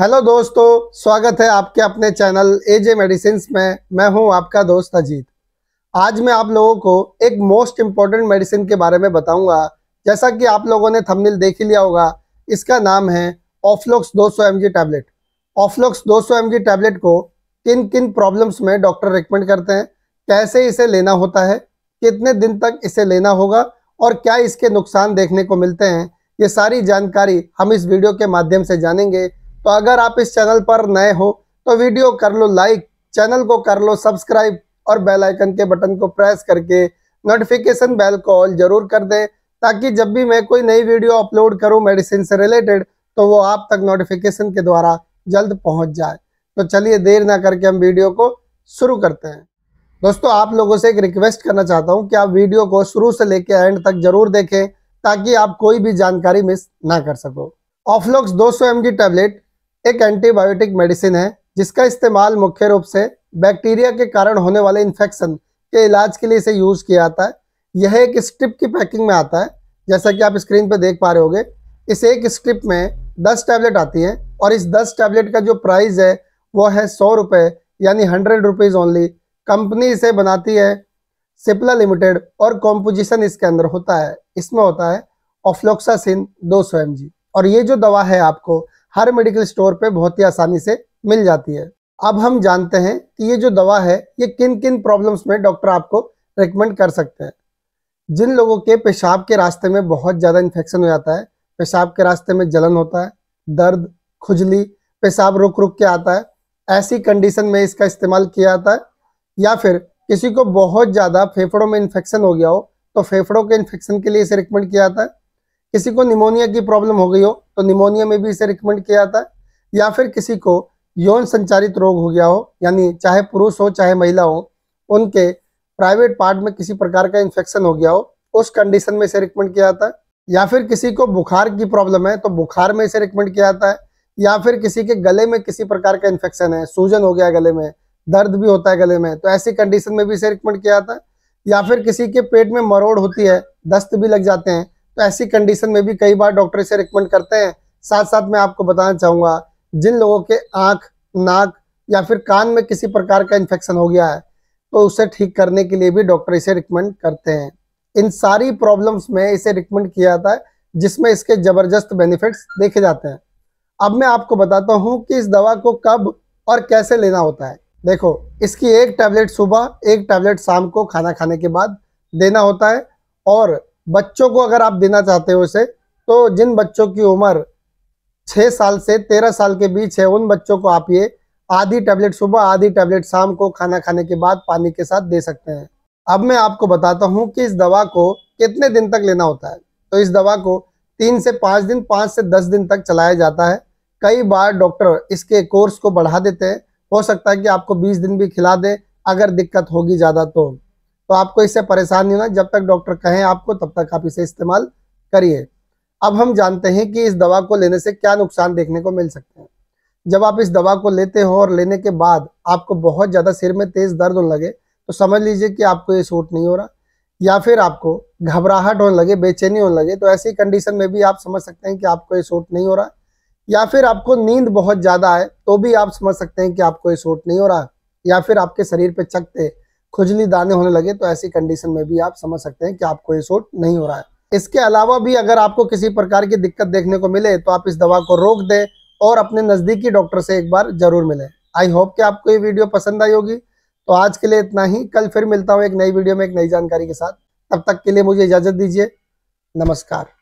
hello दोस्तों स्वागत है आपके अपने चैनल एजे मेडिसिन में मैं हूं आपका दोस्त अजीत आज मैं आप लोगों को एक मोस्ट इम्पॉर्टेंट मेडिसिन के बारे में बताऊंगा जैसा कि आप लोगों ने थंबनेल देख ही लिया होगा इसका नाम है ऑफ्लोक्स 200 सौ टैबलेट ऑफ्लोक्स 200 सौ टैबलेट को किन किन प्रॉब्लम्स में डॉक्टर रिकमेंड करते हैं कैसे इसे लेना होता है कितने दिन तक इसे लेना होगा और क्या इसके नुकसान देखने को मिलते हैं ये सारी जानकारी हम इस वीडियो के माध्यम से जानेंगे तो अगर आप इस चैनल पर नए हो तो वीडियो कर लो लाइक चैनल को कर लो सब्सक्राइब और बेल आइकन के बटन को प्रेस करके नोटिफिकेशन बेल को ऑल जरूर कर दें ताकि जब भी मैं कोई नई वीडियो अपलोड करूं मेडिसिन से रिलेटेड तो वो आप तक नोटिफिकेशन के द्वारा जल्द पहुंच जाए तो चलिए देर ना करके हम वीडियो को शुरू करते हैं दोस्तों आप लोगों से एक रिक्वेस्ट करना चाहता हूं कि आप वीडियो को शुरू से लेकर एंड तक जरूर देखें ताकि आप कोई भी जानकारी मिस ना कर सको ऑफलॉक्स दो सौ टैबलेट एक एंटीबायोटिक मेडिसिन है जिसका इस्तेमाल मुख्य रूप से बैक्टीरिया के कारण होने वाले इन्फेक्शन के इलाज के लिए इसे यूज़ किया जाता है यह एक स्ट्रिप की पैकिंग में आता है जैसा कि आप स्क्रीन पर देख पा रहे होंगे इस एक स्ट्रिप में दस टैबलेट आती है और इस दस टैबलेट का जो प्राइस है वो है सौ रुपये यानी हंड्रेड रुपीज़ ओनली कंपनी इसे बनाती है सिप्ला लिमिटेड और कॉम्पोजिशन इसके अंदर होता है इसमें होता है ऑफ्लोक्सासिन दो सौ और ये जो दवा है आपको हर मेडिकल स्टोर पे बहुत ही आसानी से मिल जाती है अब हम जानते हैं कि ये जो दवा है ये किन किन प्रॉब्लम्स में डॉक्टर आपको रिकमेंड कर सकते हैं जिन लोगों के पेशाब के रास्ते में बहुत ज़्यादा इन्फेक्शन हो जाता है पेशाब के रास्ते में जलन होता है दर्द खुजली पेशाब रुक रुक के आता है ऐसी कंडीशन में इसका इस्तेमाल किया जाता है या फिर किसी को बहुत ज़्यादा फेफड़ों में इन्फेक्शन हो गया हो तो फेफड़ों के इन्फेक्शन के लिए इसे रिकमेंड किया जाता है किसी को निमोनिया की प्रॉब्लम हो गई हो तो निमोनिया में भी इसे रिकमेंड किया जाता है या फिर किसी को यौन संचारित रोग हो गया हो यानी चाहे पुरुष हो चाहे महिला हो उनके प्राइवेट पार्ट में किसी प्रकार का इन्फेक्शन हो गया हो उस कंडीशन में इसे रिकमेंड किया जाता है या फिर किसी को बुखार की प्रॉब्लम है तो बुखार में इसे रिकमेंड किया जाता है या फिर किसी के गले में किसी प्रकार का इन्फेक्शन है सूजन हो गया गले में दर्द भी होता है गले में तो ऐसी कंडीशन में भी इसे रिकमेंड किया जाता है या फिर किसी के पेट में मरोड़ होती है दस्त भी लग जाते हैं तो ऐसी कंडीशन में भी कई बार डॉक्टर इसे रिकमेंड करते हैं साथ साथ मैं आपको बताना चाहूंगा जिन लोगों के आंख नाक या फिर कान में किसी प्रकार का इन्फेक्शन हो गया है तो उसे ठीक करने के लिए भी डॉक्टर इसे रिकमेंड करते हैं इन सारी प्रॉब्लम्स में इसे रिकमेंड किया जाता है जिसमें इसके ज़बरदस्त बेनिफिट्स देखे जाते हैं अब मैं आपको बताता हूँ कि इस दवा को कब और कैसे लेना होता है देखो इसकी एक टैबलेट सुबह एक टैबलेट शाम को खाना खाने के बाद देना होता है और बच्चों को अगर आप देना चाहते हो इसे तो जिन बच्चों की उम्र छः साल से तेरह साल के बीच है उन बच्चों को आप ये आधी टैबलेट सुबह आधी टैबलेट शाम को खाना खाने के बाद पानी के साथ दे सकते हैं अब मैं आपको बताता हूँ कि इस दवा को कितने दिन तक लेना होता है तो इस दवा को तीन से पाँच दिन पाँच से दस दिन तक चलाया जाता है कई बार डॉक्टर इसके कोर्स को बढ़ा देते हैं हो सकता है कि आपको बीस दिन भी खिला दें अगर दिक्कत होगी ज़्यादा तो तो आपको इससे परेशान नहीं होना जब तक डॉक्टर कहें आपको तब तक आप इसे इस्तेमाल करिए अब हम जानते हैं कि इस दवा को लेने से क्या नुकसान देखने को मिल सकते हैं जब आप इस दवा को लेते हो और लेने के बाद आपको बहुत ज़्यादा सिर में तेज़ दर्द होने लगे तो समझ लीजिए कि आपको ये सूट नहीं हो रहा या फिर आपको घबराहट होने लगे बेचैनी होने लगे तो ऐसी कंडीशन में भी आप समझ सकते हैं कि आपको ये सूट नहीं हो रहा या फिर आपको नींद बहुत ज़्यादा आए तो भी आप समझ सकते हैं कि आपको ये सूट नहीं हो रहा या फिर आपके शरीर पे चकते खुजली दाने होने लगे तो ऐसी कंडीशन में भी आप समझ सकते हैं कि आपको ये सूट नहीं हो रहा है इसके अलावा भी अगर आपको किसी प्रकार की दिक्कत देखने को मिले तो आप इस दवा को रोक दें और अपने नज़दीकी डॉक्टर से एक बार ज़रूर मिले आई होप कि आपको ये वीडियो पसंद आई होगी तो आज के लिए इतना ही कल फिर मिलता हूँ एक नई वीडियो में एक नई जानकारी के साथ तब तक के लिए मुझे इजाज़त दीजिए नमस्कार